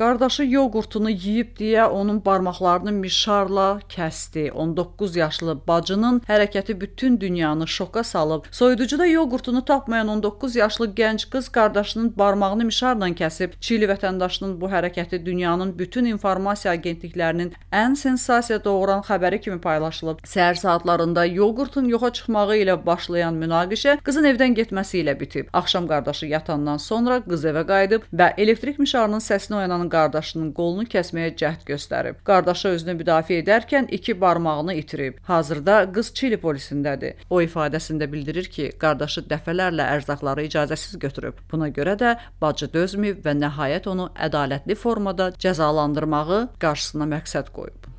Qardaşı yoğurtunu yeyib deyə onun barmaqlarını mişarla kəsdi. 19 yaşlı bacının hərəkəti bütün dünyanı şoka salıb. Soyuducuda yoğurtunu tapmayan 19 yaşlı gənc qız qardaşının barmağını mişarla kəsib. Çili vətəndaşının bu hərəkəti dünyanın bütün informasiya agentliklərinin ən sensasiya doğuran xəbəri kimi paylaşılıb. Səhər saatlarında yoğurtun yoxa çıxmağı ilə başlayan münaqişə qızın evdən getməsi ilə bitib. Axşam qardaşı yatandan sonra qız evə qayıdıb və elektrik mişarının səsini oyanan olan qardaşının qolunu kəsməyə cəhd göstərib. Qardaşı özünü müdafiə edərkən iki barmağını itirib. Hazırda qız Çili polisindədir. O ifadəsində bildirir ki, qardaşı dəfələrlə ərzaqları icazəsiz götürüb. Buna görə də bacı dözməyib və nəhayət onu ədalətli formada cəzalandırmağı qarşısına məqsəd qoyub.